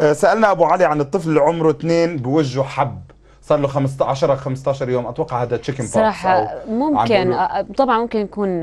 آه، سالنا ابو علي عن الطفل اللي عمره اثنين بوجهه حب صار له 15 15 يوم اتوقع هذا تشيكن بوكس صراحه ممكن آه، طبعا ممكن يكون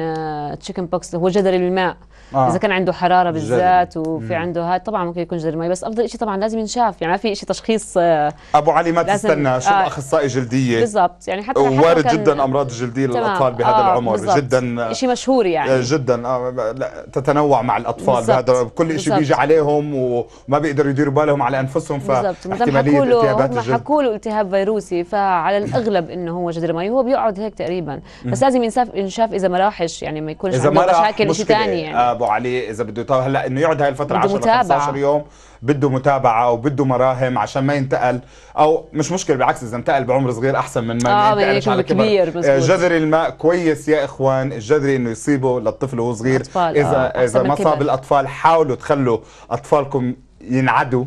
تشيكن آه، بوكس هو جدري الماء آه. اذا كان عنده حراره بالذات وفي عنده هذا طبعا ممكن يكون جذر مي بس افضل شيء طبعا لازم ينشاف يعني ما في شيء تشخيص آه، ابو علي ما تستنى شوف آه. اخصائي جلديه بالضبط يعني حتى وارد جدا امراض الجلديه للاطفال بهذا آه العمر بالزبط. جدا آه، شيء مشهور يعني آه، جدا آه تتنوع مع الاطفال بهذا كل شيء بيجي عليهم وما بيقدروا يديروا بالهم على انفسهم فاحتماليه التهابات حكوا له التهاب فيروسي فعلى الاغلب انه هو جذر مي هو بيقعد هيك تقريبا بس لازم ينشاف ينشاف اذا راحش يعني ما يكونش عنده مشاكل شيء ثاني يعني يتغلبوا عليه اذا بده يطول هلا انه يقعد هاي الفتره 10 15 يوم بده متابعه وبده مراهم عشان ما ينتقل او مش مشكله بالعكس اذا انتقل بعمر صغير احسن من ما آه ينتقل على كبير آه، جذر الماء كويس يا اخوان الجذري انه يصيبه للطفل وهو صغير اذا آه، اذا ما صاب الاطفال حاولوا تخلوا اطفالكم ينعدوا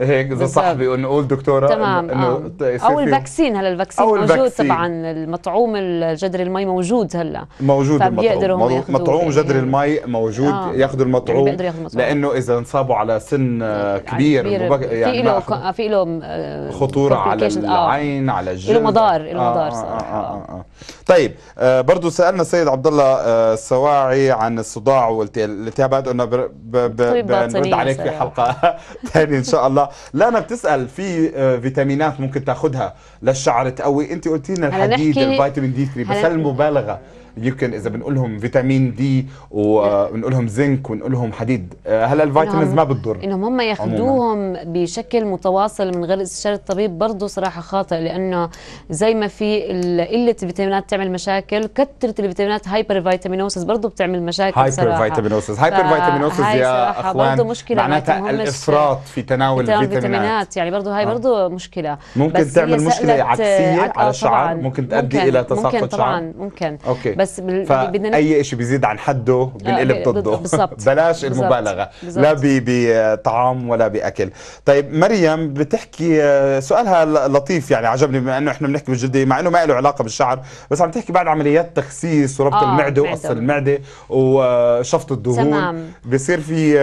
هيك اذا صح نقول دكتوره تمام انه آه. او الفاكسين هلا الفاكسين موجود البكسين. طبعا المطعوم الجدري المي موجود هلا موجود المطعوم مطعوم جدر يعني. المي موجود آه. ياخذوا المطعوم, يعني المطعوم لانه اذا انصابوا على سن يعني آه، كبير, كبير مبك... يعني في له في له آه، خطوره على آه. العين آه. على الجلد له مضار له مضار صراحه آه. آه. آه. طيب آه برضه سالنا السيد عبد الله السواعي عن الصداع والالتهابات قلنا بنرد عليك في حلقه ثانيه ان شاء الله لانا بتسال في آه، فيتامينات ممكن تاخذها للشعر تقوي انت قلتي لنا الحديد الفيتامين دي 3 بس هل المبالغه يمكن اذا بنقول لهم فيتامين دي وبنقول لهم زنك ونقولهم لهم حديد آه، هلا الفيتامينز ما بتضر انهم هم ياخذوهم بشكل متواصل من غير استشاره الطبيب برضه صراحه خاطئ لانه زي ما في قله الفيتامينات تعمل مشاكل كثره الفيتامينات هايبر فيتامينوسس برضه بتعمل مشاكل هايبر فيتامينوسس هايبر فيتامينوسس يا اخوان معناتها الافراط في تناول الفيتامينات يعني برضه هاي آه. برضه مشكله ممكن تعمل مشكله عكسيه على الشعر آه، ممكن تؤدي الى تساقط شعر ممكن طبعا ممكن اوكي بس بس بال... بدنا اي شيء بيزيد عن حده بنقلب آه، ضده بالضبط بلاش بالزبط. المبالغه بالزبط. لا بطعام ولا باكل طيب مريم بتحكي آه، سؤالها لطيف يعني عجبني بما انه احنا بنحكي بالجديه مع انه ما له علاقه بالشعر بس عم تحكي بعد عمليات تخسيس وربط آه المعده وقص المعده وشفط الدهون تمام. بصير في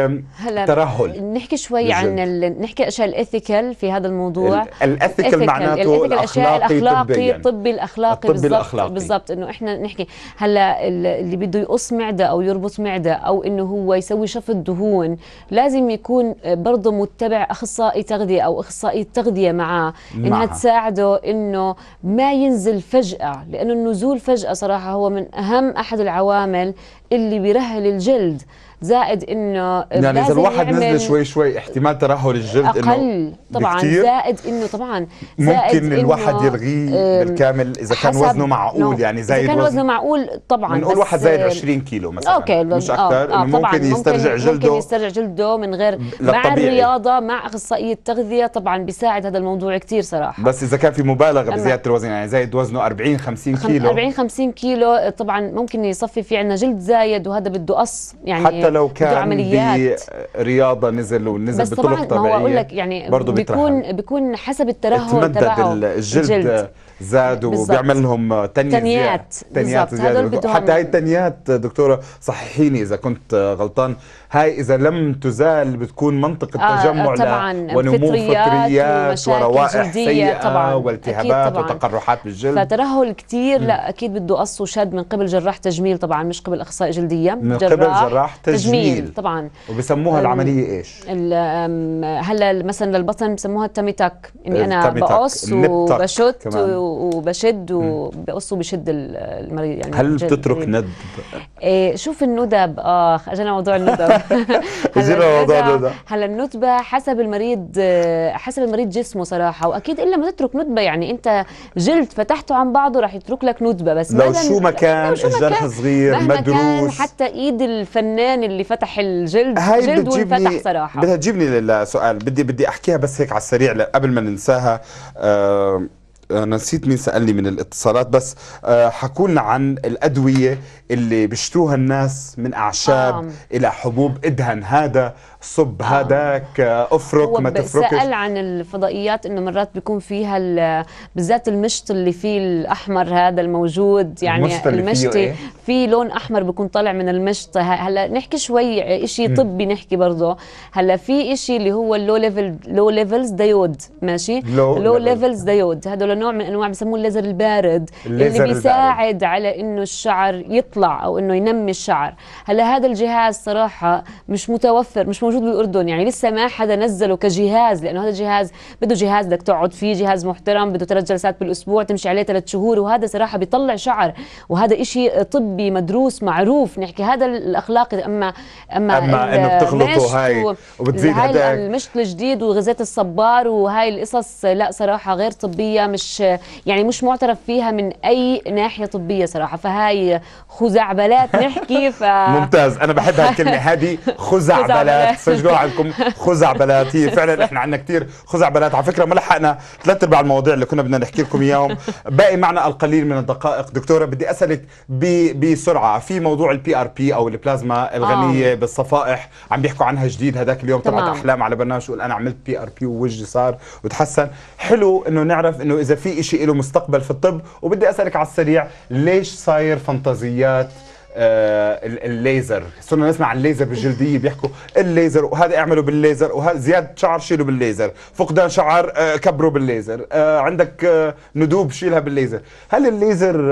ترهل نحكي شوي بالزبط. عن ال... نحكي الاشياء الاثيكال في هذا الموضوع الاثيكال معناته الاشياء الاخلاقي الطبي الاخلاقي بالضبط بالضبط انه احنا نحكي هلا اللي بده يقص معده او يربط معده او انه هو يسوي شفط دهون لازم يكون برضه متبع اخصائي تغذيه او اخصائيه تغذيه معاه انها تساعده انه ما ينزل فجاه لانه النزول فجاه صراحه هو من اهم احد العوامل اللي بيرهل الجلد زائد انه يعني اذا الواحد نزل شوي شوي احتمال ترهل الجلد اقل طبعا زائد انه طبعا زائد ممكن الواحد يلغيه بالكامل اذا كان وزنه معقول يعني زايد اذا كان وزنه معقول طبعا بنقول واحد زايد 20 كيلو مثلا اوكي مش اكثر آه آه ممكن يسترجع ممكن جلده ممكن يسترجع جلده من غير مع الرياضه مع اخصائيه التغذيه طبعا بيساعد هذا الموضوع كثير صراحه بس اذا كان في مبالغه بزياده الوزن يعني زايد وزنه 40 50 كيلو 40 50 كيلو طبعا ممكن يصفي في عندنا جلد زايد وهذا بده قص يعني حتى لو كان رياضه نزل ونزل بس بطرق طبيعيه هو اقول لك يعني برضو بيكون بيكون حسب الترهل تبعه الجلد, الجلد زاد وبيعمل لهم تنيات تنيات زياده حتى هاي التنيات دكتوره صححيني اذا كنت غلطان هاي إذا لم تزال بتكون منطقة آه تجمع طبعاً ونمو فطريات, فطريات وروائح سيئة طبعاً والتهابات طبعاً وتقرحات بالجلد فترهل كثير لا أكيد بده قص وشد من قبل جراح تجميل طبعاً مش قبل أخصائي جلدية من جراح قبل جراح تجميل, تجميل طبعاً وبسموها العملية إيش؟ هلا مثلا للبطن بسموها التميتك إني أنا بقص وبشت وبشد وبقص وبشد المريض يعني هل بتترك ندب؟ إيه شوف الندب آخ أجانا موضوع الندب زينا الموضوع ده هلا الندبه حسب المريض حسب المريض جسمه صراحه واكيد الا ما تترك ندبه يعني انت جلد فتحته عن بعضه راح يترك لك ندبه بس لو شو ما كان الجرح صغير مدروس حتى ايد الفنان اللي فتح الجلد جلد وانفتح صراحه بدها تجيبني للسؤال بدي بدي احكيها بس هيك على السريع قبل ما ننساها أه آه، نسيت مين سالني من الاتصالات بس آه، حكوا عن الادويه اللي بيشتروها الناس من اعشاب آه. الى حبوب ادهن هذا صب هذاك آه، افرك ما تفركش سأل عن الفضائيات انه مرات بيكون فيها بالذات المشط اللي فيه الاحمر هذا الموجود يعني المشطي إيه؟ في لون احمر بيكون طالع من المشط هلا نحكي شوي آه، شيء طبي نحكي برضه هلا في شيء اللي هو اللو ليفل لو ليفلز دايود ماشي لو, ليفلز دايود هذول نوع من انواع بسموه الليزر البارد الليزر اللي بيساعد البارد. على انه الشعر يطلع او انه ينمي الشعر هلا هذا الجهاز صراحه مش متوفر مش موجود موجود بالاردن يعني لسه ما حدا نزله كجهاز لانه هذا الجهاز بده جهاز بدك تقعد فيه جهاز محترم بده ثلاث جلسات بالاسبوع تمشي عليه ثلاث شهور وهذا صراحه بيطلع شعر وهذا إشي طبي مدروس معروف نحكي هذا الاخلاقي اما اما, أما انه بتخلطوا هاي وبتزيد هذا المشط الجديد وغازات الصبار وهاي القصص لا صراحه غير طبيه مش يعني مش معترف فيها من اي ناحيه طبيه صراحه فهاي خزعبلات نحكي ف ممتاز انا بحب هالكلمه هذه خزعبلات فيش جوع عندكم خزعبلات هي فعلا احنا عندنا كثير خزعبلات على فكره ما لحقنا ثلاث ارباع المواضيع اللي كنا بدنا نحكي لكم اياهم باقي معنا القليل من الدقائق دكتوره بدي اسالك بسرعه في موضوع البي ار بي او البلازما الغنيه آه. بالصفائح عم بيحكوا عنها جديد هذاك اليوم تبعت احلام على برنامج وقال انا عملت بي ار بي ووجهي صار وتحسن حلو انه نعرف انه اذا في شيء له مستقبل في الطب وبدي اسالك على السريع ليش صاير فانتازيات آه، الليزر صرنا نسمع عن الليزر بالجلديه بيحكوا الليزر وهذا اعمله بالليزر وهذا زياده شعر شيله بالليزر فقدان شعر آه، كبره بالليزر آه، عندك ندوب شيلها بالليزر هل الليزر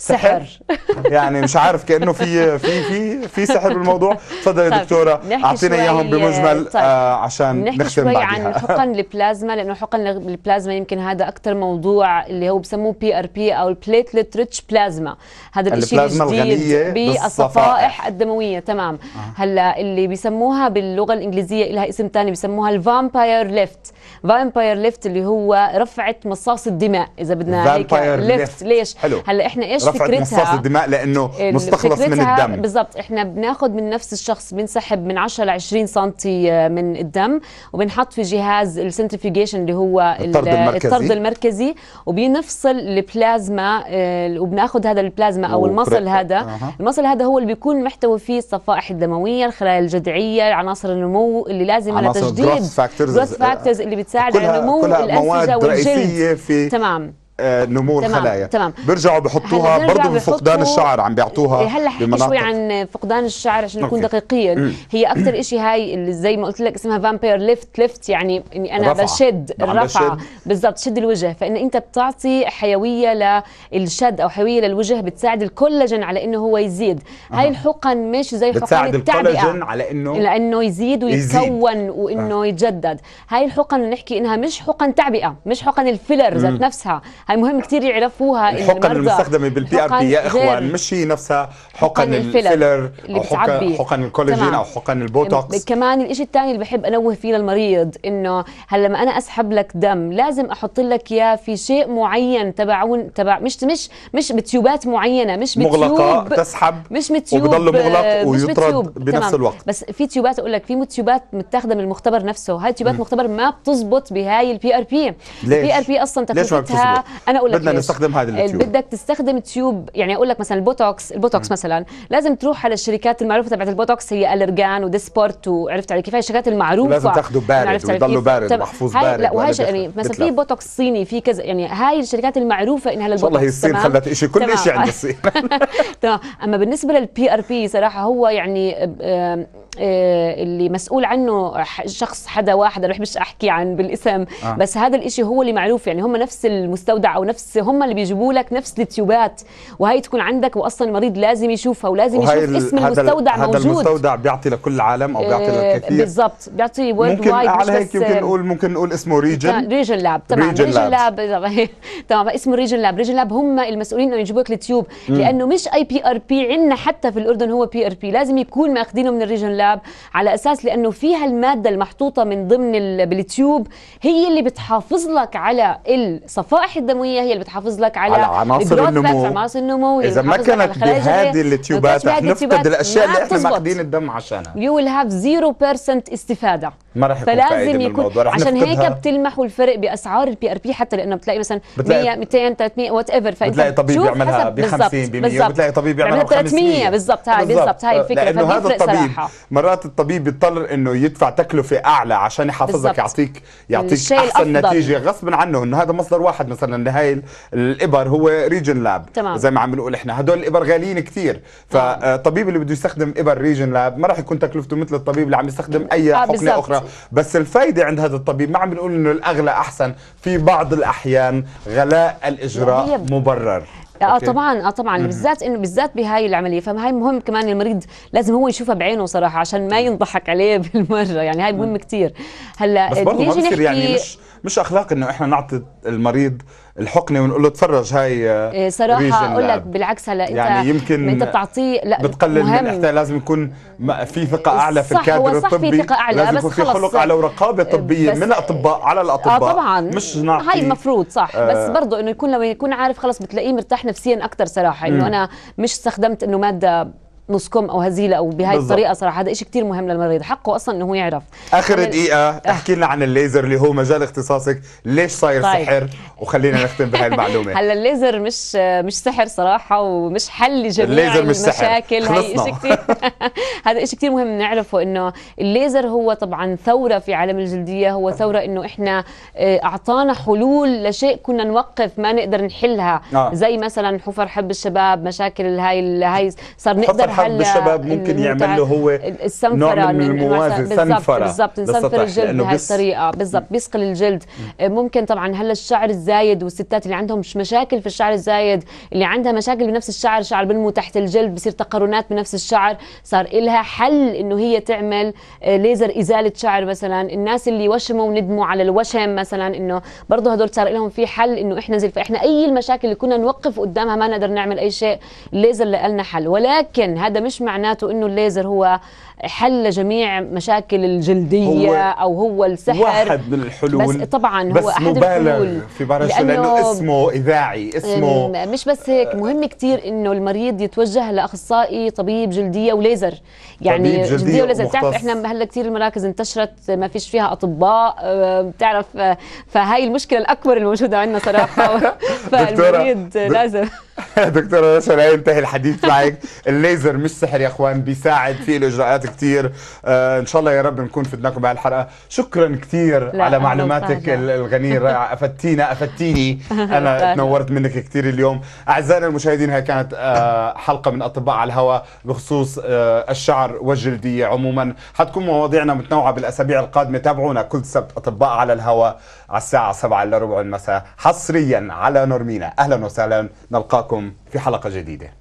سحر يعني مش عارف كانه في في في في سحر بالموضوع تفضلي طيب. دكتوره اعطينا اياهم بمجمل طيب. آه عشان نحكي نختم شوي عن حقن البلازما لانه حقن البلازما يمكن هذا اكثر موضوع اللي هو بسموه بي ار بي او البليتلت ريتش بلازما هذا الشيء الجديد بالصفائح الدمويه تمام أه. هلا اللي بيسموها باللغه الانجليزيه لها اسم ثاني بيسموها الفامباير ليفت فامباير ليفت اللي هو رفعه مصاص الدماء اذا بدنا هيك ليفت ليش حلو. هلا احنا ايش رفعت مصاص الدماء لانه مستخلص من الدم بالضبط احنا بناخذ من نفس الشخص بنسحب من 10 ل 20 سم آه، من الدم وبنحط في جهاز السنترفيجيشن اللي هو الطرد آه، المركزي, الطرد المركزي وبنفصل البلازما آه، وبناخذ هذا البلازما او المصل هذا أه. المصل هذا هو اللي بيكون محتوي فيه الصفائح الدمويه الخلايا الجذعيه عناصر النمو اللي لازم لتجديد جروث فاكتورز اللي بتساعد على نمو الانسجه والجلد تمام آه، نمو تمام الخلايا تمام بيرجعوا بحطوها برضه بفقدان الشعر عم بيعطوها إيه، هلا حكي شوي عن فقدان الشعر عشان نكون دقيقين هي اكثر شيء هاي اللي زي ما قلت لك اسمها فامبير ليفت ليفت يعني اني انا رفع. بشد نعم، الرفعه بالضبط شد الوجه فان انت بتعطي حيويه للشد او حيويه للوجه بتساعد الكولاجين على انه هو يزيد هاي الحقن مش زي حقن التعبئه على انه لانه يزيد ويتكون وانه يتجدد هاي الحقن نحكي انها مش حقن تعبئه مش حقن الفيلر ذات نفسها هاي مهم كثير يعرفوها الحقن المستخدمه بالبي ار بي يا اخوان مش هي نفسها حقن الفيلر او حقن, حقن الكولاجين او حقن البوتوكس يعني كمان الشيء الثاني اللي بحب انوه فيه للمريض انه هلا لما انا اسحب لك دم لازم احط لك اياه في شيء معين تبعون تبع مش مش مش بتيوبات معينه مش بتيوب مغلقه تسحب مش بتيوب وبضل مغلق ويطرد بنفس الوقت بس في تيوبات اقول لك في تيوبات متاخده من المختبر نفسه هاي تيوبات مختبر ما بتزبط بهاي البي ار بي البي ار بي اصلا تكلفتها انا اقول لك بدنا نستخدم هذه التيوب بدك تستخدم تيوب يعني اقول لك مثلا البوتوكس البوتوكس م. مثلا لازم تروح على الشركات المعروفه تبعت البوتوكس هي الرجان وديسبورت وعرفت علي كيف هي الشركات المعروفه لازم تاخذه بارد ويضلوا بارد محفوظ هاي بارد لا وهي يعني مثلا في بوتوكس صيني في كذا يعني هاي الشركات المعروفه انها للبوتوكس والله الصين خلت شيء كل شيء عند الصين تمام اما بالنسبه للبي ار بي صراحه هو يعني آه، آه، اللي مسؤول عنه شخص حدا واحد انا بحبش احكي عن بالاسم آه. بس هذا الإشي هو اللي معروف يعني هم نفس المستوى مستودع او نفس هم اللي بيجيبوا لك نفس التيوبات وهي تكون عندك واصلا المريض لازم يشوفها ولازم يشوف اسم المستودع هذا موجود هذا المستودع بيعطي لكل العالم او بيعطي آه، للكثير بالضبط بيعطي وورد ممكن وايد على هيك يمكن نقول ممكن نقول اسمه ريجن ريجن لاب تمام ريجن لاب تمام اسمه ريجن لاب ريجن لاب هم المسؤولين انه يجيبوا لك التيوب لانه مش اي بي ار بي عندنا حتى في الاردن هو بي ار بي لازم يكون ماخذينه من الريجن لاب على اساس لانه فيها الماده المحطوطه من ضمن بالتيوب هي اللي بتحافظ لك على الصفائح الدمويه هي اللي بتحافظ لك على, على عناصر النمو عناصر النمو اذا ما كانت بهذه التيوبات رح نفقد الاشياء اللي احنا ماخذين الدم عشانها يو ويل هاف 0% استفاده ما راح يكون فلازم يكون عشان هيك بتلمحوا الفرق باسعار البي ار بي حتى لانه بتلاقي مثلا 100 200 300 وات ايفر فانت بتلاقي طبيب يعملها ب 50% ب 100 بتلاقي طبيب يعملها يعني ب 300 بالضبط هاي بالضبط هاي الفكره لانه هذا الطبيب صراحة. مرات الطبيب بيضطر انه يدفع تكلفه اعلى عشان يحافظك يعطيك يعطيك احسن الأفضل. نتيجه غصبا عنه انه هذا مصدر واحد مثلا لهي الابر هو ريجن لاب تمام. زي ما عم نقول احنا هدول الابر غاليين كثير فالطبيب اللي بده يستخدم ابر ريجن لاب ما راح يكون تكلفته مثل الطبيب اللي عم يستخدم اي آه، حقنه اخرى بس الفائده عند هذا الطبيب ما عم بنقول انه الاغلى احسن في بعض الاحيان غلاء الاجراء مبرر اه طبعا اه طبعا بالذات انه بالذات بهاي العمليه فهي مهم كمان المريض لازم هو يشوفها بعينه صراحه عشان ما ينضحك عليه بالمره يعني هاي مهم كثير هلا بس برضه ما بصير يعني مش مش اخلاق انه احنا نعطي المريض الحقنه ونقول له تفرج هاي آه، إيه، صراحه اقول لك بالعكس هلا انت يعني يمكن انت بتعطيه لا بتقلل مهم. من الاحتيال لازم يكون في ثقه اعلى في الكادر الطبي في ثقه اعلى لازم آه، يكون في خلق على ورقابه آه، طبيه من الاطباء على الاطباء اه طبعا مش نعطي هاي المفروض صح آه بس برضه انه يكون لما يكون عارف خلص بتلاقيه مرتاح نفسيا اكثر صراحه انه انا مش استخدمت انه ماده نصكم او هزيله او بهاي بالزبط. الطريقه صراحه هذا شيء كثير مهم للمريض حقه اصلا انه هو يعرف اخر يعني دقيقه آه. احكي لنا عن الليزر اللي هو مجال اختصاصك ليش صاير طيب. سحر وخلينا نختم بهاي المعلومه هلا الليزر مش مش سحر صراحه ومش حل جميع المشاكل سحر. هي شيء كثير هذا شيء كثير مهم نعرفه انه الليزر هو طبعا ثوره في عالم الجلديه هو ثوره انه احنا آه، اعطانا حلول لشيء كنا نوقف ما نقدر نحلها آه. زي مثلا حفر حب الشباب مشاكل هاي هاي صار نقدر حد بالشباب ممكن يعمل له هو نوع من الموازي سنفره بالضبط نسنفر الجلد بهي الطريقه بالضبط بيسقل الجلد آه، ممكن طبعا هلا الشعر الزايد والستات اللي عندهم مش مشاكل في الشعر الزايد اللي عندها مشاكل بنفس الشعر شعر بنمو تحت الجلد بصير تقارنات بنفس الشعر صار لها حل انه هي تعمل آه، ليزر ازاله شعر مثلا الناس اللي وشموا وندموا على الوشم مثلا انه برضه هدول صار لهم في حل انه احنا زي فاحنا اي المشاكل اللي كنا نوقف قدامها ما نقدر نعمل اي شيء الليزر لنا حل ولكن هذا مش معناته انه الليزر هو حل جميع مشاكل الجلديه هو او هو السحر واحد من الحلول بس طبعا بس هو احد مبالغ الحلول في برشا لأنه, لانه اسمه اذاعي اسمه مش بس هيك مهم كثير انه المريض يتوجه لاخصائي طبيب جلديه وليزر يعني طبيب جلديه, جلدية وليزر بتعرف احنا هلا كثير المراكز انتشرت ما فيش فيها اطباء بتعرف فهاي المشكله الاكبر الموجوده عندنا صراحه فالمريض لازم دكتورة رشا لا ينتهي الحديث معك الليزر مش سحر يا اخوان بيساعد في الاجراءات كثير آه ان شاء الله يا رب نكون فدناكم بهالحلقه شكرا كثير على معلوماتك الغنيه الرائعه افدتينا افدتيني انا تنورت منك كثير اليوم اعزائنا المشاهدين هاي كانت آه حلقه من اطباء على الهواء بخصوص آه الشعر والجلديه عموما حتكون مواضيعنا متنوعه بالاسابيع القادمه تابعونا كل سبت اطباء على الهواء على الساعه 7 الا ربع المساء حصريا على نورمينا اهلا وسهلا نلقاكم نلقاكم في حلقة جديدة